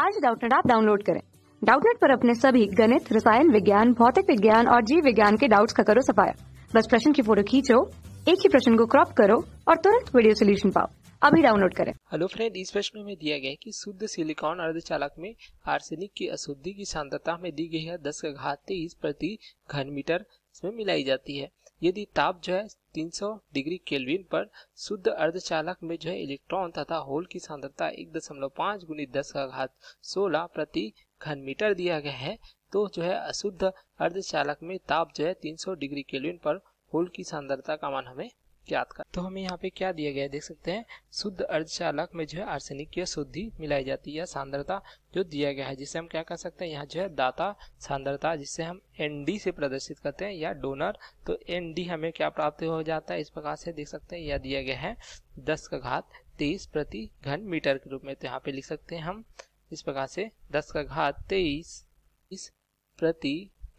आज डाउटनेट आप डाउनलोड करें डाउटनेट पर अपने सभी गणित रसायन विज्ञान भौतिक विज्ञान और जीव विज्ञान के डाउट्स का करो सफाया बस प्रश्न की फोटो खींचो एक ही प्रश्न को क्रॉप करो और तुरंत वीडियो सोल्यूशन पाओ अभी डाउनलोड करें हेलो फ्रेंड इस प्रश्न में दिया गया है कि शुद्ध सिलिकॉन अर्धचालक में आर्सेनिक की अशुद्धि की सांद्रता में दी गई है दस का घात तेईस प्रति घन मीटर इसमें मिलाई जाती है यदि ताप जो है 300 डिग्री केल्विन पर शुद्ध अर्धचालक में जो है इलेक्ट्रॉन तथा होल की सांद्रता एक दशमलव पाँच गुणी दस का घात सोलह प्रति घन मीटर दिया गया है तो जो है अशुद्ध अर्धचालक में ताप जो है 300 डिग्री केल्विन पर होल की सांद्रता का मान हमें ज्ञात कर तो हमें यहाँ पे क्या दिया गया है देख सकते हैं शुद्ध अर्धचालक में जो है आर्सेनिक की शुद्धि मिलाई जाती है सांद्रता जो दिया गया है जिसे हम क्या कर सकते हैं यहाँ जो है दाता सांद्रता जिसे हम एन से प्रदर्शित करते हैं या डोनर तो एन हमें क्या प्राप्त हो जाता है इस प्रकार से देख सकते हैं यह दिया गया है दस का घात तेईस प्रति घन मीटर के रूप में तो यहाँ पे लिख सकते हैं हम इस प्रकार से दस का घात तेईस इस प्रति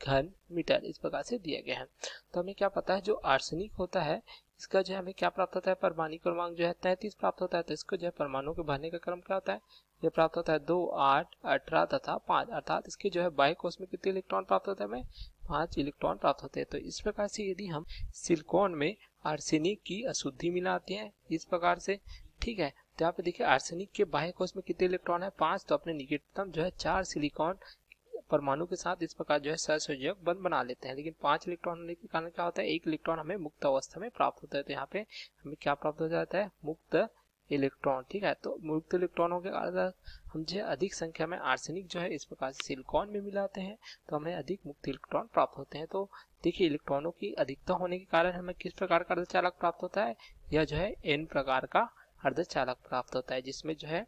घन मीटर इस प्रकार से दिया गया है तो हमें क्या पता है जो आर्सेनिक होता है इसका जो है हमें क्या प्राप्त होता है परमाणु क्रमांक जो है तैतीस प्राप्त होता है तो इसको जो है परमाणु के भरने का क्रम क्या होता है ये प्राप्त होता है दो आठ अठारह तथा पाँच अर्थात इसके जो है बाई कोष में कितने इलेक्ट्रॉन प्राप्त होते हैं हमें पाँच इलेक्ट्रॉन प्राप्त होते हैं तो इस प्रकार से यदि हम सिलिकॉन में आर्सेनिक की अशुद्धि मिलाते हैं इस प्रकार से ठीक है तो यहाँ पे देखिए आर्सेनिक के बाह्य कोष में कितने इलेक्ट्रॉन है पांच तो अपने निकटतम जो है चार सिलिकॉन परमाणु के साथ इस प्रकार जो है सहसंयोजक बंद बना लेते हैं लेकिन पांच इलेक्ट्रॉन होने के कारण क्या होता है एक इलेक्ट्रॉन हमें मुक्त अवस्था में प्राप्त होता है तो यहाँ पे हमें क्या प्राप्त हो जाता है मुक्त इलेक्ट्रॉन ठीक है तो मुक्त इलेक्ट्रॉनों के कारण हम जो अधिक संख्या में आर्सेनिक जो है इस प्रकार से सिलिकॉन में मिलाते हैं तो हमें अधिक मुक्त इलेक्ट्रॉन प्राप्त होते हैं तो देखिए इलेक्ट्रॉनों की अधिकता होने के कारण हमें किस प्रकार का अर्धचालक प्राप्त होता है यह जो है एन प्रकार का अर्धचालक प्राप्त होता है जिसमें जो है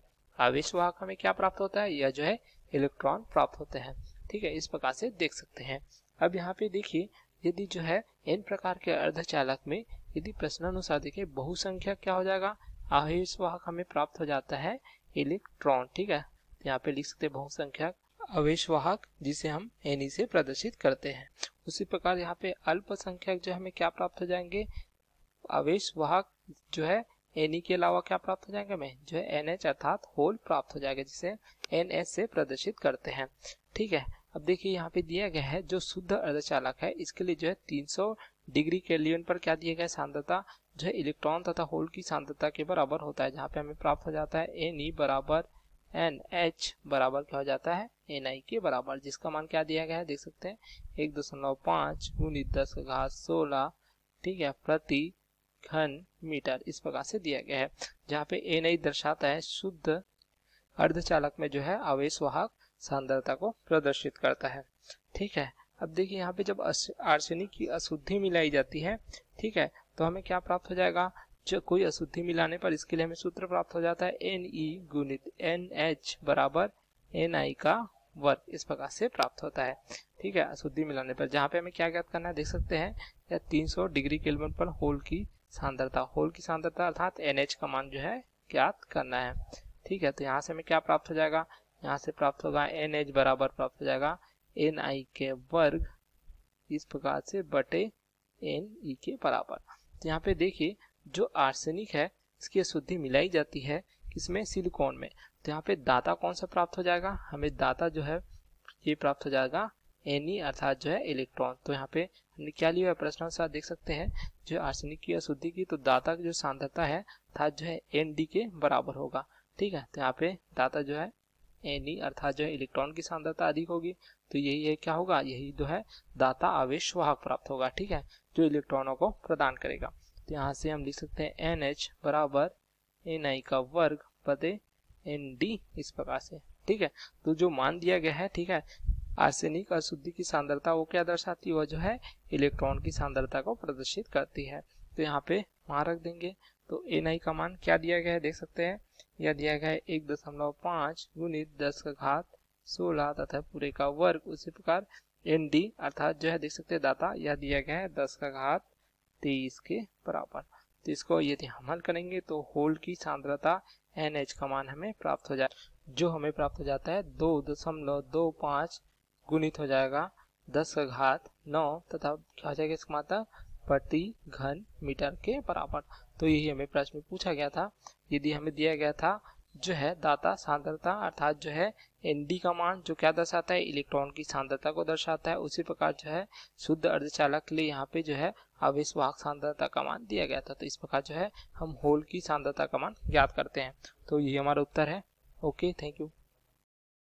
आवेश वाहक हमें क्या प्राप्त होता है यह जो है इलेक्ट्रॉन प्राप्त होते हैं ठीक है इस प्रकार से देख सकते हैं अब यहाँ पे देखिए यदि जो है एन प्रकार के अर्धचालक में यदि अनुसार देखिए बहुसंख्यक क्या हो जाएगा आवेश वाहक हमें प्राप्त हो जाता है इलेक्ट्रॉन ठीक है तो यहाँ पे लिख सकते हैं बहुसंख्यक अवेशवाहक जिसे हम एन e से प्रदर्शित करते हैं उसी प्रकार यहाँ पे अल्पसंख्यक जो हमें क्या प्राप्त हो जाएंगे अवेशवाहक जो है एन के अलावा क्या प्राप्त हो जाएंगे हमें जो है एन एच अर्थात होल प्राप्त हो जाएगा जिसे एन एच से प्रदर्शित करते हैं ठीक है अब देखिए यहाँ पे दिया गया है जो शुद्ध अर्धचालक है इसके लिए जो है 300 डिग्री केल्विन पर क्या दिया गया सांद्रता जो है इलेक्ट्रॉन तथा होल की सांद्रता के बराबर होता है जहाँ पे हमें प्राप्त हो जाता है एन ई बराबर एन एच बराबर क्या हो जाता है एन आई के बराबर जिसका मान क्या दिया गया है देख सकते हैं एक दशमलव पाँच गुणी दस घास सोलह ठीक है प्रति घन मीटर इस प्रकार से दिया गया है जहाँ पे एन आई दर्शाता है शुद्ध अर्धचालक में जो है आवेश वाहक सांद्रता को प्रदर्शित करता है ठीक है अब देखिए यहाँ पे जब आर्सेनिक की अशुद्धि मिलाई जाती है ठीक है तो हमें क्या प्राप्त हो जाएगा जो कोई अशुद्धि मिलाने पर इसके लिए हमें सूत्र प्राप्त हो जाता है एन ई e गुणित एन एच बराबर एन आई का वर्ग इस प्रकार से प्राप्त होता है ठीक है अशुद्धि मिलाने पर जहाँ पे हमें क्या ज्ञात करना है देख सकते हैं या 300 डिग्री केल्विन पर होल की सांद्रता होल की सांद्रता अर्थात एन का मान जो है ज्ञात करना है ठीक है तो यहाँ से हमें क्या प्राप्त हो जाएगा यहाँ से प्राप्त होगा एन एच बराबर प्राप्त हो जाएगा एन आई के वर्ग इस प्रकार से बटे एन ई के बराबर तो यहाँ पे देखिए जो आर्सेनिक है इसकी शुद्धि मिलाई जाती है किसमें सिलिकॉन में तो यहाँ पे दाता कौन सा प्राप्त हो जाएगा हमें दाता जो है ये प्राप्त हो जाएगा एनी अर्थात जो है इलेक्ट्रॉन तो यहाँ पे हमने क्या लिया है प्रश्न अनुसार देख सकते हैं जो आर्सेनिक की अशुद्धि की तो दाता की जो सांद्रता है अर्थात जो है एन डी के बराबर होगा ठीक है तो यहाँ पे दाता जो है एनी e, अर्थात जो है इलेक्ट्रॉन की सांद्रता अधिक होगी तो यही है क्या होगा यही जो है दाता आवेश वाहक प्राप्त होगा ठीक है जो इलेक्ट्रॉनों को प्रदान करेगा तो यहाँ से हम लिख सकते हैं एन एच बराबर एन आई का वर्ग पदे एन डी इस प्रकार से ठीक है तो जो मान दिया गया है ठीक है आर्सेनिक अशुद्धि की सांद्रता वो क्या दर्शाती है वह जो है इलेक्ट्रॉन की सांद्रता को प्रदर्शित करती है तो यहाँ पे वहां रख देंगे तो एन आई का मान क्या दिया गया है देख सकते हैं यह दिया गया है एक दशमलव पांच गुणित दस का घात सोलह तथा पूरे का वर्ग उसी प्रकार एन डी अर्थात जो है देख सकते हैं दाता यह दिया गया है दस का घात तेईस के बराबर तो इसको यदि हम हल करेंगे तो होल की सांद्रता एन एच का मान हमें प्राप्त हो जाए जो हमें प्राप्त हो जाता है दो दशमलव दो पांच गुणित हो जाएगा दस का घात नौ तथा क्या हो जाएगा इसका मात्रा प्रति घन मीटर के बराबर तो यही हमें प्रश्न में पूछा गया था यदि हमें दिया गया था जो है दाता सांद्रता अर्थात जो है एनडी का मान जो क्या दर्शाता है इलेक्ट्रॉन की सांद्रता को दर्शाता है उसी प्रकार जो है शुद्ध अर्धचालक के लिए यहाँ पे जो है आवेश वाहक सांद्रता का मान दिया गया था तो इस प्रकार जो है हम होल की सांद्रता का मान ज्ञात करते हैं तो यही हमारा उत्तर है ओके थैंक यू